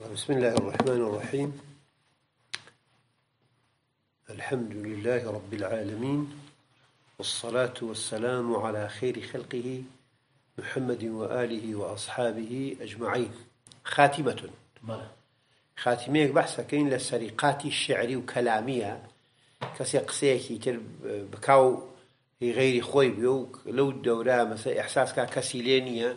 بسم الله الرحمن الرحيم الحمد لله رب العالمين والصلاة والسلام على خير خلقه محمد وآله وأصحابه أجمعين خاتمة خاتمة بحثة كين للسرقات الشعري وكلامية كسي قسيكي تر بكاو في غير خوي لو الدورة مثلا إحساس كسي لينية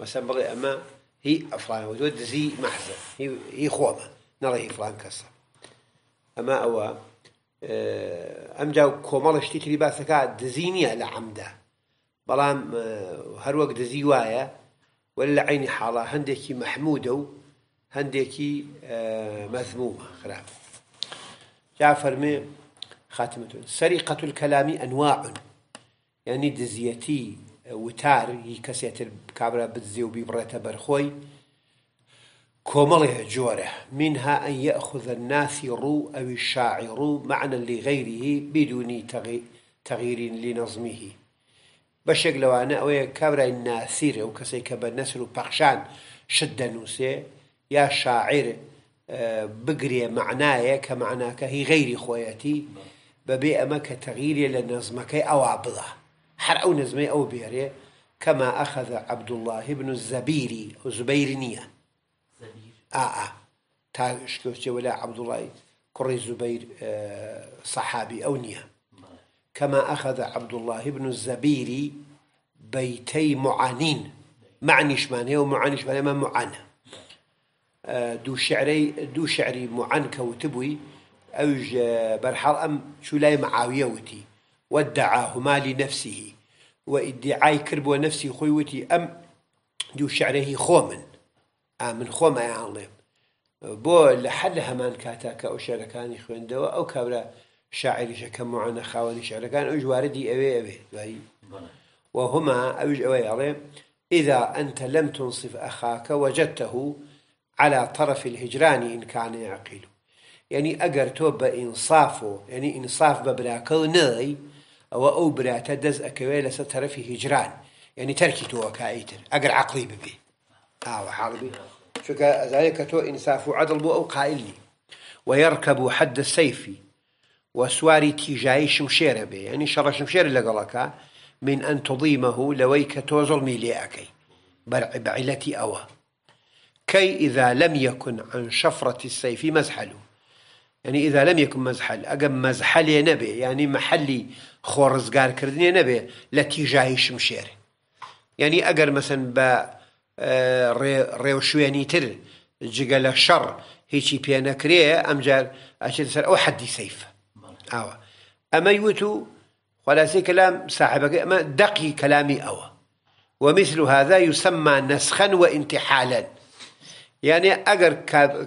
مثلا بغي أما هي فلان ودود زي محزة هي هي خوما نرى هي فلان كسا أما أو آه، أم جاو كومال شتي تلباسكا دزينية لعمدة بلام آه، هروك دزي وايا ولا عيني حالة هندكي محمودة هندكي آه، مذمومة خلاف جعفر مي خاتمة سرقة الكلام أنواع يعني دزيتي وتار يكسيت الكابرة بتزيو و برخوي بەرخۆی جوره منها أن يأخذ الناثر أو الشاعر معنى لغيره بدون تغيير لنظمه بشكل وانا او كبر الناثر او كسي كبر نسر بخشان شدة نوسي يا شاعر آه، بقري معناه كمعناه هي غير خويتي نعم. ببيئة ما كتغيير لنظمك او عبده هر ئەو نزمەی او بێرێ كما اخذ عبد الله بن الزبيري زبير نية آه آه تا شكوتي ولا عبد الله كري زبير صحابي أو نية كما أخذ عبد الله بن الزبيري بيتي معانين معني من هي ومعانيش من ما معانا دو شعري دو شعري معان كوتبوي أوج برحال أم شو لاي معاوية وتي وادعاهما لنفسه وادعاي كربو نفسي خيوتي أم دو شعره خومن آمن آه، خوما ئا الله بو لحل همان لە حەل لە هەمان دوا أو كابرا شعرەکانی خوێندەوە ئەو کابرا شاعریشەکە أو جواردي شعرەکان ئەو وهما ئەوش ئەوەی إذا أنت لم تنصف أخاك وجدته على طرف الهجران إن كان يعقل يعني اقر توب إنصافه يعني إنصاف ببراكو نذي او او براتە دەست اكويلا سترفي هجران يعني تركي تو تۆوە اقر عقلي ببي ببێ ئاوە آه، حاڵبی چونکە ئەزانێت کە تۆ ئینساف و عدل بۆ ئەو قائلی ويركب حد السيف وسواري تيجاي شمشيرة بي يعني شر شمشيرة لقلك آه، من أن تضيمه لويك تو توزل ميليئكي بعلتي اوا كي إذا لم يكن عن شفرة السيف مزحل يعني إذا لم يكن مزحل أقم مزحل يا نبي يعني محلي خۆڕزگارکردنی نەبێ لە تیژایی شمشێر یعنی ئەگەر مەسن بە اه، ڕێو تر جگە لە شەڕ هیچی پێ نەکرێ ئەمجار ئەچێت سەر ئەو حەدی سەیف ئاوە ئەمەی وت و خلاصي كلام صاحبك ما دقي كلامي أو ومثل هذا يسمى نسخا وانتحالا يعني اگر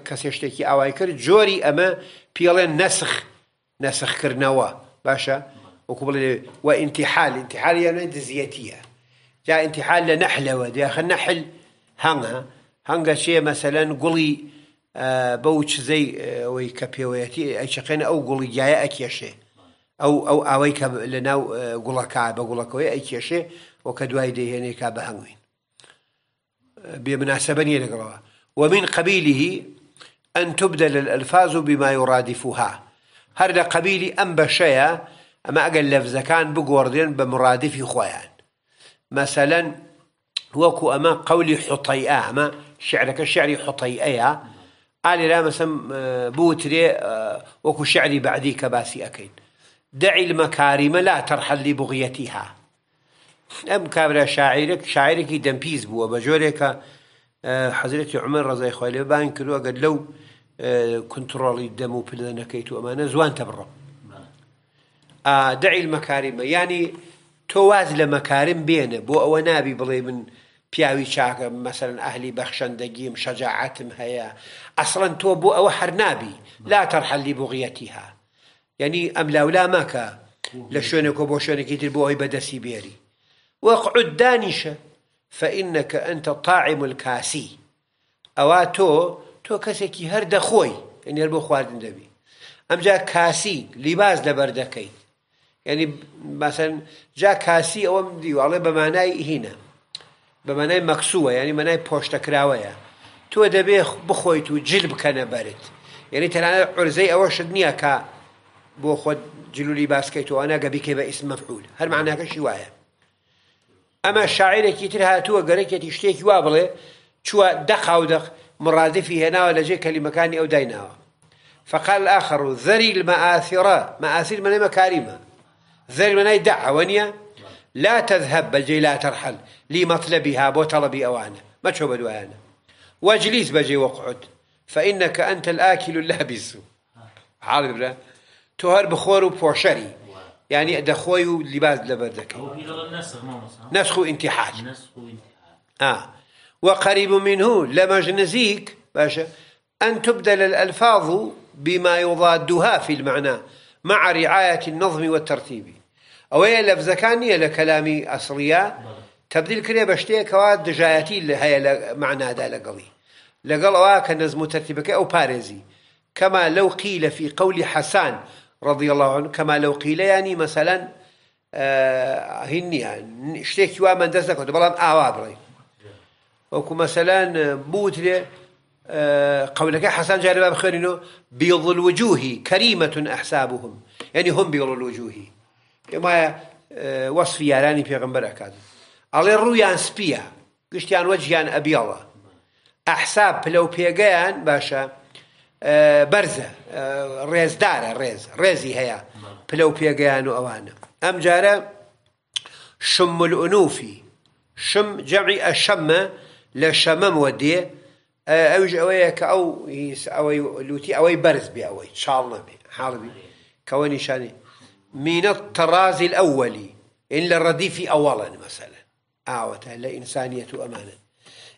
كسيشتكي أوايكر جوري أما بيلين نسخ نسخ كرنوا باشا وقبل وانتحال انتحال يعني انت جاء انتحال لنحلة وداخل نحل هنا هنا شيء مثلا قولي آه، بوش زي آه وي اي شقين او قلي جاية شيء او او لنا آه، قولا كعب قولا كوي اي شيء وكدواي دي هنا كعب هنوين آه، بمناسبة لقرأ ومن قبيله أن تبدل الألفاظ بما يرادفها هذا قبيلي أم بشيا اما اقل لەفزەکان كان بە مرادفی خۆیان مثلا وكو اما قولی حطيئه اما شعرك شعری حوتەیئەیە ئالێرا لا مثلا آه، بوتري آه، شعری بعدی بعدي باسی ئەەکەین دعی المكارم لا ترحل لبغيتها ام ئەم شاعرك شاعرك شاعرێکی بيز بو بە آه، حضرت عمر ڕزای خۆلێبان کردووە گەر لەو کنترۆڵی دەم و پلدە نەکەیت زوان تەبڕم دعي المكارم يعني تواز لمكارم بينه بو او نابي بلي من بياوي چاکە مثلا اهلي بەخشەندەگیم شەجاعاتم هەیە ئەسڵەن تۆ بۆ ئەوە هەر لا ترحل لبغيتها يعني ام لا لاولا مەکە لشونك شوێنێکۆ بۆ شوێنێکی تر بۆ ئەوی بەدەسی بێری فإنك أنت طاعم الكاسي أو تو تو کەسێکی هرد خوي يعني بۆ خواردن دبي أم جا كاسي لباز لبردكي ینی باسن جا کاسی ئەوەم دیواڵێ بەمانای هینە بەمانای مەکسووە ینی مەنای پۆشتەکراوەیە تۆ دەبێ بخۆیت و جل بکەنە بەرت یعنی تەنانە عرزەی ئەوەشت نییە کە بۆ خۆت جلولی باسکەیتوانە گەبیکەی بە ئیسمەفعول هەر معناکەشی وایە ئەمە شاعرێکی تر هاتووە گەرەێتی شتێکی وا بڵێ چوە دەخاودەخ مرادفی هێناوە لەجێ کەلیمەکانی ئەو دایناوە فقال الآخر ذري المآثرة مآثر من مكارمة ذير من أي دعوانية لا تذهب بجي لا ترحل لي مطلبها بو طلبي أوانا ما تشو بدو أنا واجليس بجي وقعد فإنك أنت الآكل اللابس عارف لا تهر بخور وبوشري يعني دخوي لباس لبردك نسخ انتحال آه وقريب منه لما جنزيك باشا أن تبدل الألفاظ بما يضادها في المعنى مع رعاية النظم والترتيب أو هي نییە لە کەلامی ئەسڵە تبدیل کرێ بە شتێکەوە دژایەتی هەیە لە معنادا لەگەڵی لەگەڵ لقل کە نەزم و تەرتیبەکەی ئەو كما لو قيل في قول حسان رضي الله عنه كما لو قيل يعني مثلا آه هني يعني شتيك وا من دزك بلام اوابري وكو مثلا بوتل آه قولك حسان جاري بخير بيض الوجوه كريمة أحسابهم يعني هم بيض الوجوه پێمایە وەصف یارانی پێغمبەر ئەکات ئەڵێ ڕوویان سپیە گشتیان وەجیان ئەبیڵە ئەحساب پلە و پێگەیان باشە بەرزە ڕێزدارە ڕێز ڕێزی هەیە پلە و پێگەیان و ئەوانە ئەم جارە شم الأنوفي شم جمعي الشمة لشمم ودي أوج أوي كأو أوي لوتي أوي برز بي أوي شالنا بي حالبي كوني شاني من الطراز الأول إلا الرديف أولا مثلا ئاوەتە آه، هلا إنسانية أمانة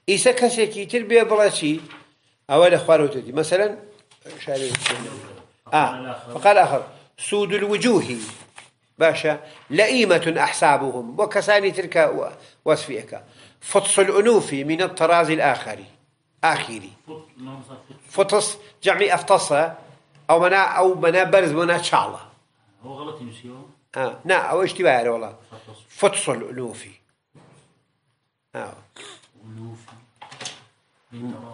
اذا کەسێکی تربية بێ او ئەوە لە مثلا آه فقال آخر سود الوجوه باشا لئيمة أحسابهم وكساني تلك وصفيك فطس الأنوف من الطراز الآخر آخري فطس جمع أفطس أو منا أو منا برز منا شعله هو غلط ينسيوه آه نا أو اشتباه والله فتصل ألوفي آه ألوفي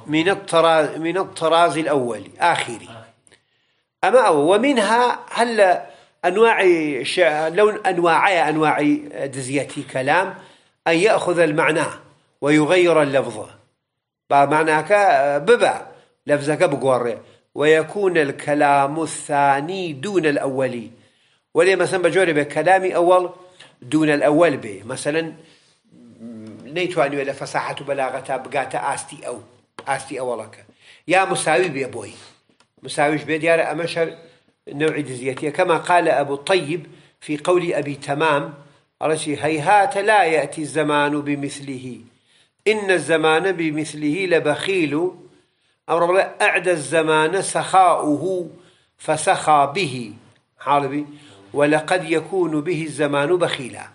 من الطراز من الطراز الاولي آخري أما أو ومنها هل أنواع لون أنواعي أنواع دزيتي كلام أن يأخذ المعنى ويغير اللفظ بمعناك ببع لفظك بقوري ويكون الكلام الثاني دون الأولي ولي مثلا بجوري بكلامي اول دون الاول به مثلا نيتو اني ولا فصاحة بلاغة بقاتا آستي أو آستي أولك يا مساوي بي بوي مساويش بي ديار أمشر نوع جزيتية كما قال أبو الطيب في قول أبي تمام رشي هيهات لا يأتي الزمان بمثله إن الزمان بمثله لبخيل أو رب أعدى الزمان سخاؤه فسخى به حالبي ولقد يكون به الزمان بخيلا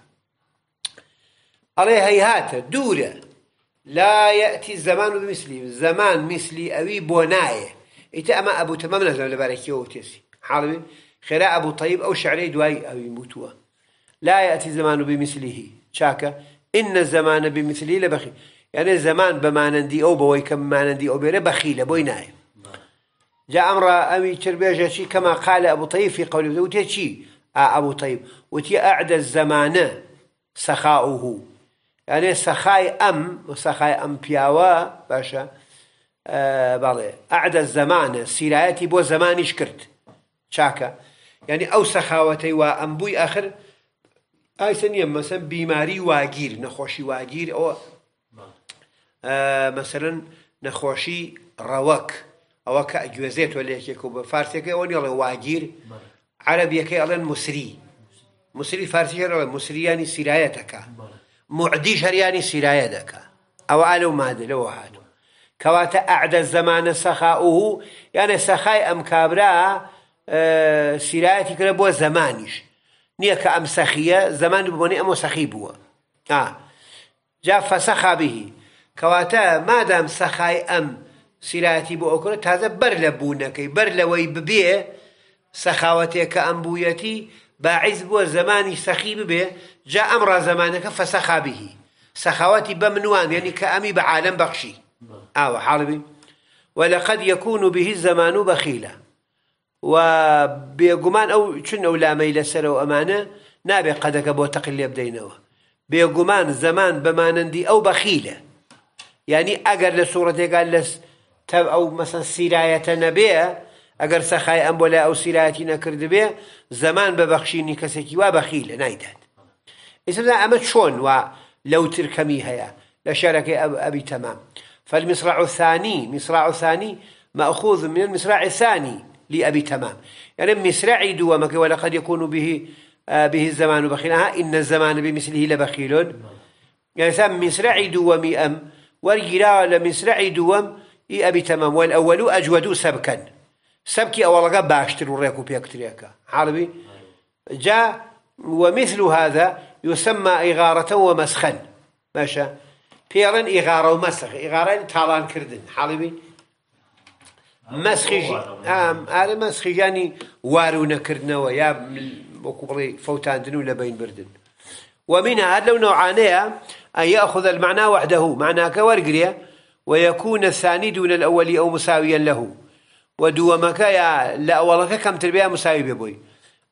علي هيهات دورة لا يأتي الزمان بمثلي الزمان مثلي أبي بوناية إتا أما أبو تمام نزل يو تيسي حالمي خيرا أبو طيب أو شعري دواي أو يموتوا لا يأتي الزمان بمثله شاكا إن الزمان بمثله لبخيل يعني الزمان بمانندي أو بوي كم مانندي أو بيره بخيلة بويناية جاء أمر أمي تربية شي كما قال أبو طيب في قوله وتشي ئەبوو تەیب وتی ئەعدە زەمانە سەخاوه یانێ سەخای ئەم سەخای ئەم پیاوە باشە بەڵێ ئەعدە زەمانە سیرایەتی بۆ زەمانیش کرد چاکە یعنی ئەو سەخاوەتەی وا ئەم بووی ئەخر ئایسە نیە مەسەن بیماری واگیر نەخۆشی واگیر ئەوە مەسەرن نەخۆشی ڕەوەک ئەوە کە ئەگوێزێتەوە لەیەکێک و بە فارسێکەکە ئەوە نیڵێ واگیر عربيكي ألين مسري مسري فارسي جرعوه مسري يعني سرايتك معدي يعني سرايتك أو ألو مادل أو هادو كواتا أعد الزمان سخاؤه يعني سخاي أم كابرا أه سرايتك لبوا زمانش نيك أم سخية زمان بمني أم سخي بوا آه. جا فسخا به كواتا ما دام سخاي أم سرايتي بو أكرا هذا بر لبونكي بر لوي ببيه سەخاوەتێککە كأنبويتي باعزب باعیز بووە به جاء أمر زمانك ئەمڕا به فەسەخابیهی سخاوتي بمنوان يعني كأمي بعالم بخشي أو حالبي ولقد يكون به الزمان بخيلا وبيقمان أو شن أو لا ميل سر وأمانة نابي قدك بو تقلي بدينه بيقمان زمان بمانندي أو بخيلة يعني أجر لسورة قال لس تب أو مثلا سيرايتنا نبيه اگر سخای ام بولا او ئەو سیرایەتی بی زمان بە بەخشینی کی و بخیل لە نایدات ئیسمدا اما چون و لو ترکمی هیا لشارک ابی أب تمام فالمصرع الثاني مصرع ثاني مأخوذ من المصرع الثاني لأبي تمام يعني مصرع دوامك ولقد يكون به به الزمان بخيلها إن الزمان بمثله لبخيل يعني سام مصرع دوام أم والجرا لمصرع دوام أبي تمام والأول أجود سبكا سبكي أولغا باشتر وريكو بيكتريكا عربي جاء ومثل هذا يسمى إغارة ومسخا ماشا بيرن إغارة ومسخ إغارة تالان كردن حالبي مسخي آم على مسخي يعني وارونا كردنا ويا بقولي فوتان دنو لبين بردن ومنها هذا لو نوعانية أن يأخذ المعنى وحده معناه كورقرية ويكون الثاني دون الأول أو مساويا له و يا لا والله كم تربية مسايبة بوي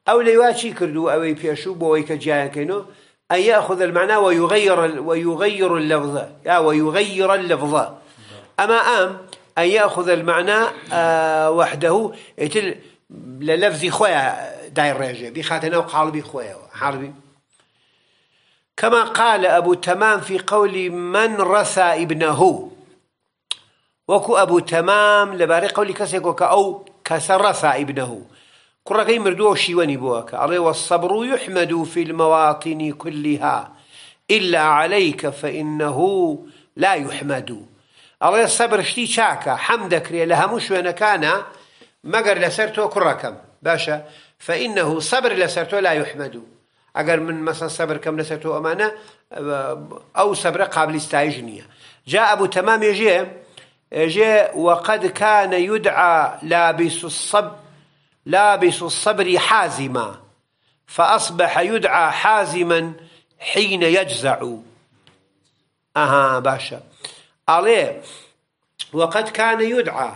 أو لي واشي كردو أو يبيشو بوي كجاي كينو أن يأخذ المعنى ويغير ويغير اللفظ ويغير اللفظ أما أم أن يأخذ المعنى وحده يتل للفظ خويا داير راجع بخاتنا وقالبي خويا حربي كما قال أبو تمام في قول من رثى ابنه وەکو ئەبوو تەمام لەبارەی قولی کەسێکەوە کە ئەو کەسە ڕەسا ئیبنەهوو کوڕەکەی مردووە شیوەنی بووە کە ئەڵێ وەسەبر و یحمەد و كلها إلا عليك فإنه لا يحمد ئەڵێ سەبر شتی چاکە حەم دەکرێت لە هەموو شوێنەکانە مەگەر لەسەر تۆ کوڕەکەم باشە فإنه سەبر لەسەر تۆ لا يحمد ئەگەر من مثلا صبر لەسەر تۆ ئەمانە ئەو سەبرە قابل نییە جا ئەبوو تەمام ێژێ جاء وقد كان يدعى لابس الصبر لابس الصبر حازما فأصبح يدعى حازما حين يجزع أها باشا عليه وقد كان يدعى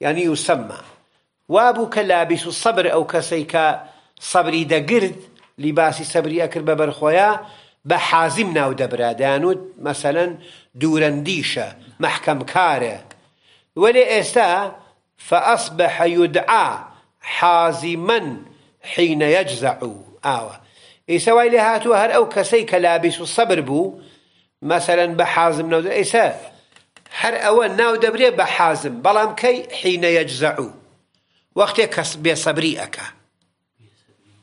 يعني يسمى وابك لابس الصبر أو كسيك صبري دقرد لباس صبري أكر خويا بحازمنا ودبرا دانود مثلا دورنديشة محكم كاره ولئستا فأصبح يدعى حازما حين يجزع آوى إيسا وإليها توهر أو كسيك لابس الصبر بو مثلا بحازم نو إيسا هر أول ناو دبري بحازم بلام كي حين يجزع وقت كسبي صبري أكا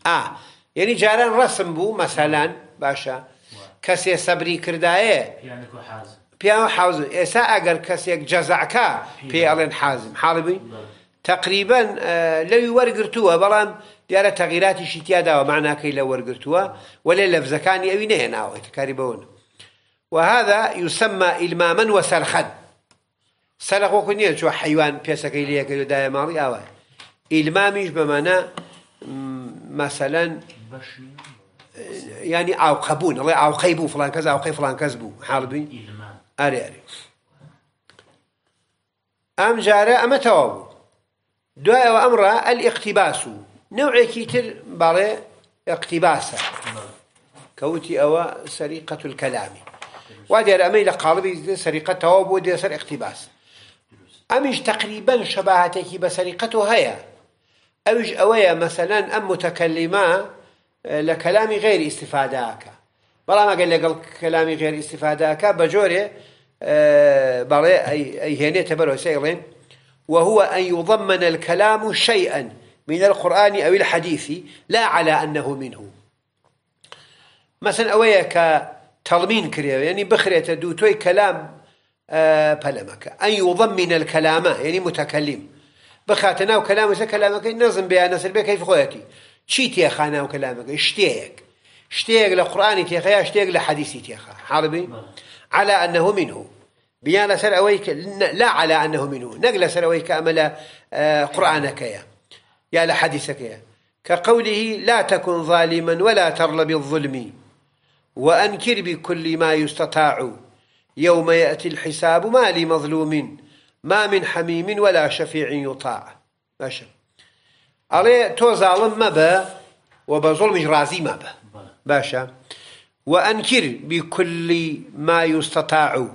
آه يعني جاران رسم بو مثلا باشا كسي صبري كردائي يعني كو حازم پیاو حوزن ایسا اگر کس یک جزعکا تقريبا حازم لو تقریبا بلان وەرگتووە تغييرات دیارە تەغیراتی شیتیاداوە كي لو وەرگتووە ولا لەفزەکانی أو نەهێناوە تکاری بەون وهذا يسمى إلماما وسرخا سرخ وكنية شو حيوان بيسكي ليك يدايا ماضي أوى إلماميش بمعنى مثلا يعني قبون الله عوقيبو فلان كذا عوقي فلان كذبو حالبي اری اری ام جاره ام تواب دو او امر الاقتباس نوع كيتر بره اقتباس كوتي او سرقه الكلام وادي رامي لقالب سرقه تواب ودي سر اقتباس امش تقريبا شبهتك بسرقتها هي أوج أويا مثلا أم متكلمة اه، لكلام غير استفاداك بلا ما قال ئەگەر لەگەڵ غير استفادة استفادەکە بلا أي بەڵێ تبرو سيرين وهو أن يضمن الكلام شيئا من القرآن أو الحديث لا على أنه منه مثلا أويا كتلمين كريو يعني بخرية دوتوي كلام بلمك أن يضمن الكلام يعني متكلم بخاتنا وكلامه كلامك نظم بها نسل بك كيف خويتي يا تيخانا وكلامك اشتيك شتيق لقرآن تيخا شتيق لحديث تيخا حربي نعم. على أنه منه بيان أويك لا على أنه منه نقل أويك أمل آه، قرآنك يا يا لحديثك يا كقوله لا تكن ظالما ولا ترل بالظلم وأنكر بكل ما يستطاع يوم يأتي الحساب ما لمظلوم ما من حميم ولا شفيع يطاع ماشي عليه تو ظالم مبا وبظلم رازي مبا باشا وأنكر بكل ما يستطاع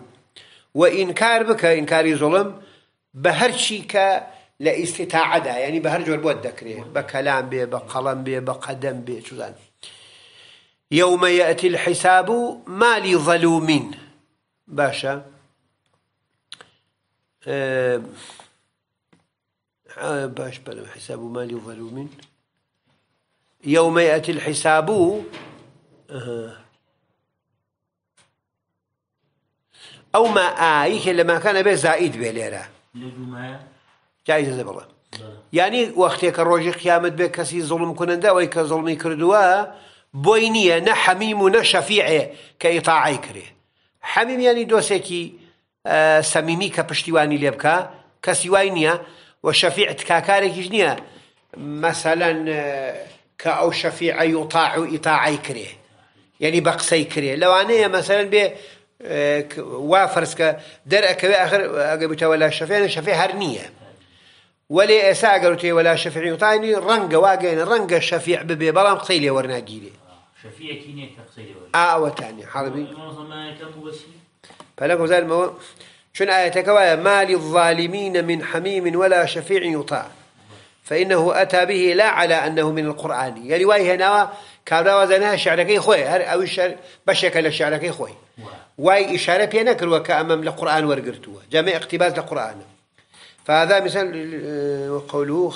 وإنكار بك إنكاري ظلم بهرشي ك لا لا يعني بهرج البود دكري بكلام بي بقلم بي بقدم بي شوزان يوم يأتي الحساب ما لظلوم باشا أه باش بلا حساب ما لظلوم يوم يأتي الحساب ئەو ما ئایکە لە ماکانە بێ زائید بێ لێرە جایزە بڵە ینی وەختێکە ڕۆژی قیامەت بێ کەسی زڵم کنەندە ئەوەی کە زڵمی کردووە بۆی نییە نە حەمیم و نە شەفیعێ کە ئیتاعی کرێ حەمیمیانی دۆسێکی سەمیمی کە پشتیوانی لێ بکە کەسی وای نییە و شەفیع تکاکارێکیش نییە مەسەلەن کە ئەو شەفیعە و تاع و ئیتاعی کرێ يعني بقسي كري لو أنا مثلا ب وافرسك در أكبر آخر أجبت آه، ولا شفيع شفيع هرنية ولي أسا قلت ولا شفيع وطاني رنقة واقعين رنقة الشفيع ببي برام قصيلي ورنا قيلي شفيع كينيك قصيلي ورنا آه وتاني حربي فلك وزال مو شن آية ما للظالمين من حميم ولا شفيع يطاع فإنه أتى به لا على أنه من القرآن يعني واي هنا كابرا وزنها شعركي خوي أو الشعر بشك لشعركي خوي واي إشارة بينكر وكأمام لقرآن ورقرتوه جميع اقتباس لقرآن فهذا مثل آه، قولوه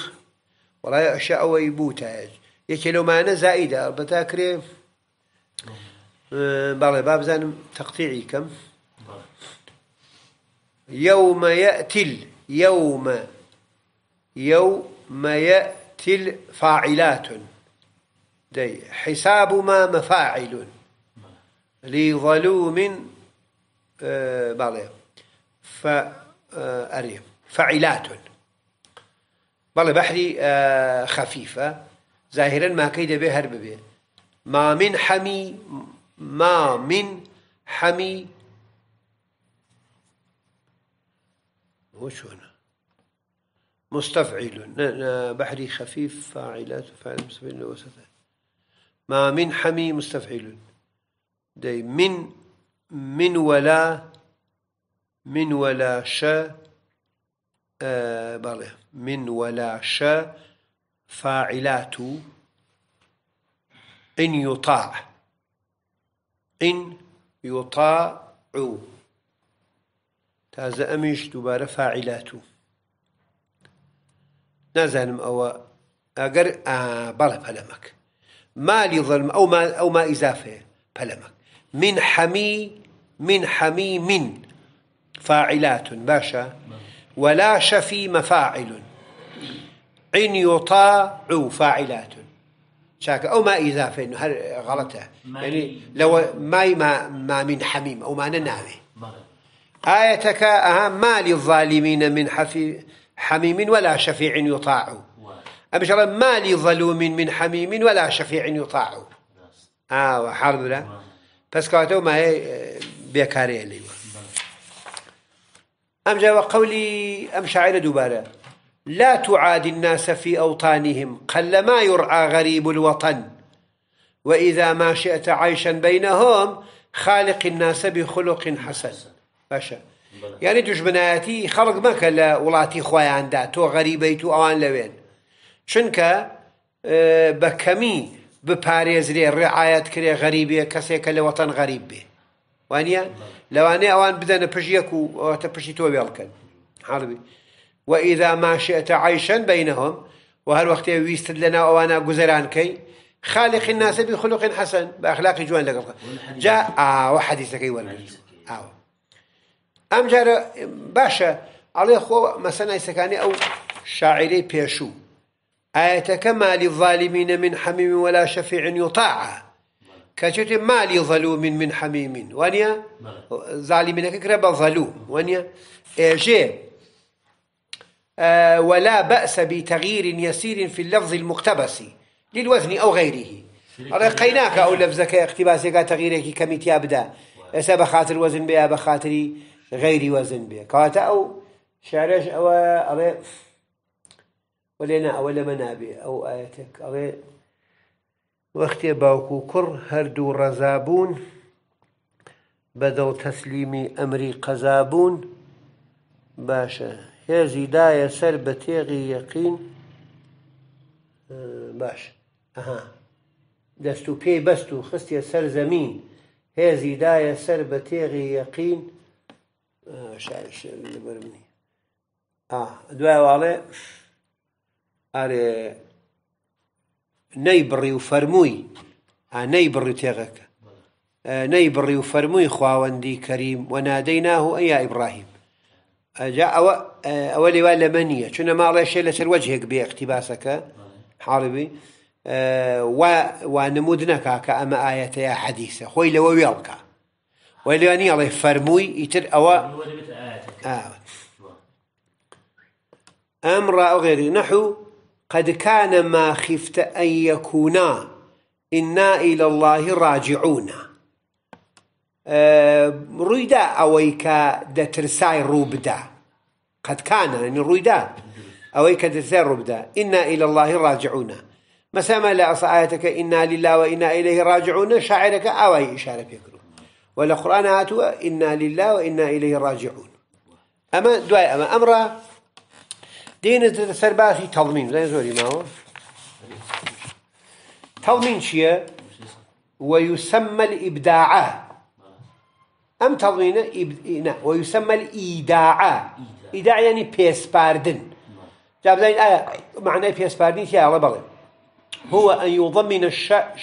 ولا أشياء ويبوتا يكي لو معنى زائدة بتاكري آه، بله باب زن تقطيعي كم يوم يأتي يوم يوم ما يأتي فاعلات دي حساب ما مفاعل لظلوم بالله بالي فأريم آه، فعلات بالله بحري آه، خفيفة ظاهرا ما كيد به هرب به ما من حمي ما من حمي وش هنا مستفعل بحري خفيف فاعلات فاعل مستفعل وسفه ما من حمي مستفعل دي من من ولا من ولا شا آه بله من ولا شا فاعلات إن يطاع إن يطاع تازە أمش دوباره فاعلاته نازانم ئەوە ئەگەر بەڵێ پەلەمەک مالی ظلم ئەو ئەو ما ئیزافەیە پەلەمەک من حەمی من حەمی من فاعلات باشە ولا شفي مفاعل عين يطاع فاعلات شاك او ما اضافه انه غلطه يعني لو ما ما, ما من حميم او ما ننامي ايتك اهم ما للظالمين من حفي حميم ولا شفيع يطاع أبشر ما لظلوم من حميم ولا شفيع يطاع آه حرب لا بس كاتو ما هي آه، بيكاري اللي أم جاء قولي أم شاعر دوبارة لا تعادي الناس في أوطانهم قلما يرعى غريب الوطن وإذا ما شئت عيشا بينهم خالق الناس بخلق حسن باشا یعنی دژمنایەتی خەڵک مەکە لە وڵاتی خۆیاندا تۆ غەریبەیت و ئەوان لەوێن چونکە بە کەمی بپارێزرێ ڕێعاەت کرێ غەریبێ کەسێکە لە وەتەن غەریب بێ وانە لەوانەیە ئەوان بدەنە پشیەک و تە پشی تۆ وێڵکەن حڵبی وئیدا ماشێتە عیشەن بینەهم و هەر وەختێ ویستت لەنا ئەوانە گوزەرانکەی خالق الناس بخلق حسن باخلاقی جوان لەگەڵ جا ئاوە حەدیسەکەی وەرگرت ئاوە ئەم جارە باشە خو مثلا مەسە نایسەکانی او شاعرەی بيشو ئاەتەکە مالی للظالمين من حميم ولا شفيع يطاع کەچێتێ ما لظلوم من حميم وانە ظالمين كرب ظلوم ظەلوم اجي ولا بأس بتغيير يسير في اللفظ المقتبس للوزن أو غيره أرى قيناك أو لفظك اقتباسك تغييرك كم بدا أسا بخاطر وزن بها بخاطري غەیری وەزن بێ کاتە ئەو شارەش ئەوە ئەڵێ وەلێنە ئەوە لەمە نابێ ئەو ئاەتێک ئەڵێ وەختێ باوکو و کوڕ هەردوو ڕەزابوون بەدەو تەسلیمی ئەمری قەزابوون باشە هێزی دایە سەر بە تێغی یەقین باش ئەها دەست و پێی بەست و خستە سەر زەمین هێزی دایە سەر بە تێغی یەقین شاعرش لبر آه دواء والله أري نيبري وفرموي آه نيبري تيغك آه نيبري وفرموي خواوندي كريم وناديناه أي إبراهيم جاء أو أولي ولا منية شنو ما عليه شيء لسر وجهك باقتباسك حاربي آه ونمودنك كأما آية يا حديثة خوي لو ويالك ولیانی الله فرموی ایتر آه. امر او ڕاغێری نحو قد كان ما خفت أن يكونا إنا إلى الله راجعون آه، رويدا اويكا دترساي روبدا قد كان يعني رويدا اويكا دترساي روبدا انا إلى الله راجعون مسامة لا ئەسعاتەکە انا لله وانا إليه راجعون شاعرك اوي ئشارە پێکرد والقرآن هاتوا إنا لله وإنا إليه راجعون أما دعاء أما أمر دين سرباسي تضمين زين زوري ما هو تضمين شيء ويسمى الإبداع أم تضمين إب... ويسمى الإيداع إيداع يعني بيس باردن جاب زين آية معنى بيس باردن يا الله هو أن يضمن الشعر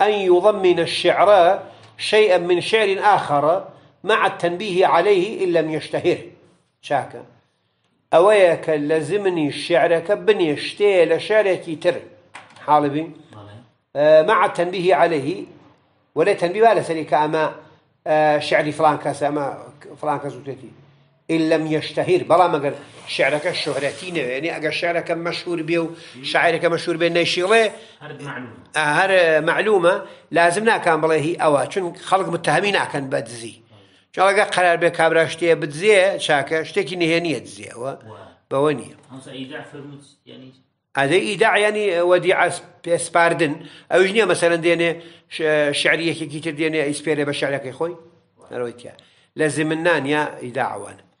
أن يضمن الشعر شيئا من شعر آخر مع التنبيه عليه إن لم يشتهر شاكا أويك لزمني شعرك بني شتي لشعرك تر حالبي آه، مع التنبيه عليه ولا تنبيه على سريك أما آه، شعري فلان كاس أما فلان كاس وتتي إن لم يشتهر بلا ما قال شعرك الشهرتين يعني أجا شعرك مشهور بيو شعرك مشهور بين نشيله آه، هر معلومة لازمنا كان بلا هي أوا شن خلق متهمين كان بدزي شن أجا قرار به كبرشتي بدزي شاكا شتكي نهانية دزي و بونية يعني هذا إيداع يعني وديع سباردن أو جنيه مثلا دينه شعرية كي تدينه إسبيري بشعرك يا خوي رويت لازم النان يا إيداع وانا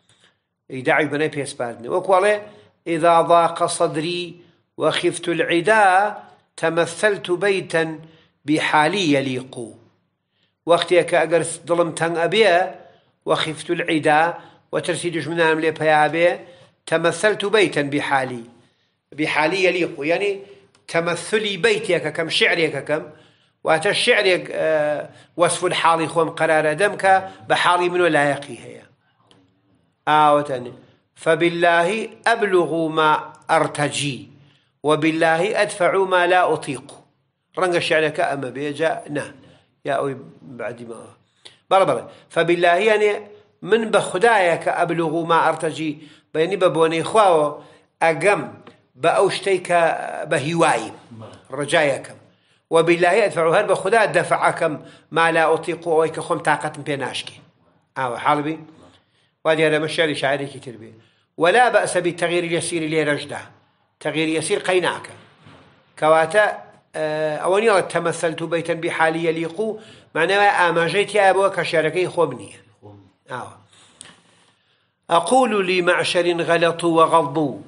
بني بيس بادني وەکوڵێ اذا ضاق صدري وخفت العدا تمثلت بيتا بحالي يليق وقت کە ئەگەر دڵم تەنگ وخفت وەخیفت و العیدا وترسی دژمنانم تمثلت بيتا بحالي بحالي يليق يعني تمثلي بيتك كم شعرك كم بەیتێکەکەم شعرێکەکەم واتە شعرێک وەسف حاڵی خۆم قەرارە دەم کە بە آوتني فبالله أبلغ ما أرتجي وبالله أدفع ما لا أطيق رنق الشعر كأما نا يا أوي بعد ما بربرة فبالله يعني من بخدايا كأبلغ ما أرتجي بيني ببوني خواه أقم بأوشتيك بهواي رجايكم وبالله أدفع هل بخدا دفعكم ما لا أطيق وأويك خم طاقة بيناشكي أو آه، حالبي وهذه أنا مشى شعري كتير به ولا بأس بالتغيير اليسير اللي رجده تغيير يسير قيناك كواتا آه، أو أن تمثلت بيتا بحالي بحالی معناها ما جيت يا أبوك کە شارەکەی خۆم آه. أقول لمعشر غلطوا وغضبوا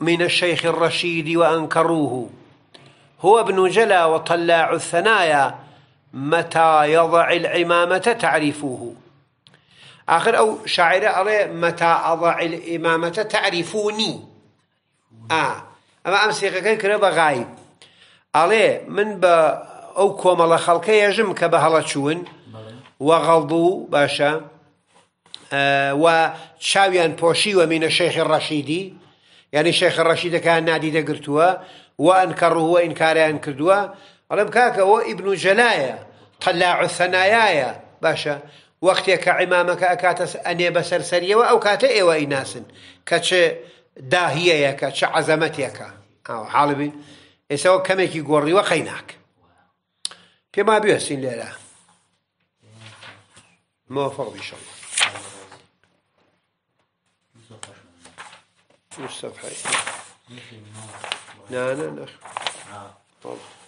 من الشيخ الرشيد وأنكروه هو ابن جلا وطلاع الثنايا متى يضع العمامة تعرفوه آخر أو شاعر عليه متى أضع الإمامة تعرفوني آه أما أمسيقى كان كنا بغايب عليه من با أو کۆمەڵە خەڵکە ێژم کە بە هەڵە باشا و چاویان پۆشی وە الشيخ الرشيدي يعني الشيخ شێخی كان نادي دەگرتووە و ئەنکەڕووە ئینکاریان کردووە هو ابن جلايا و الثنايايا باشا وەختێککە عیمامەکە ئەکاتە ئەنێ بە سەرسەریەوە ئەو کاتە ئێوە ئیناسن کە چ داهیەیەکە چ عەزەمەتێکە حاڵبی ئێسەوە کەمێکی گۆڕیوە قەیناک پێما بێسین لێرە موفق بشڵ مش صفحة لا لا لا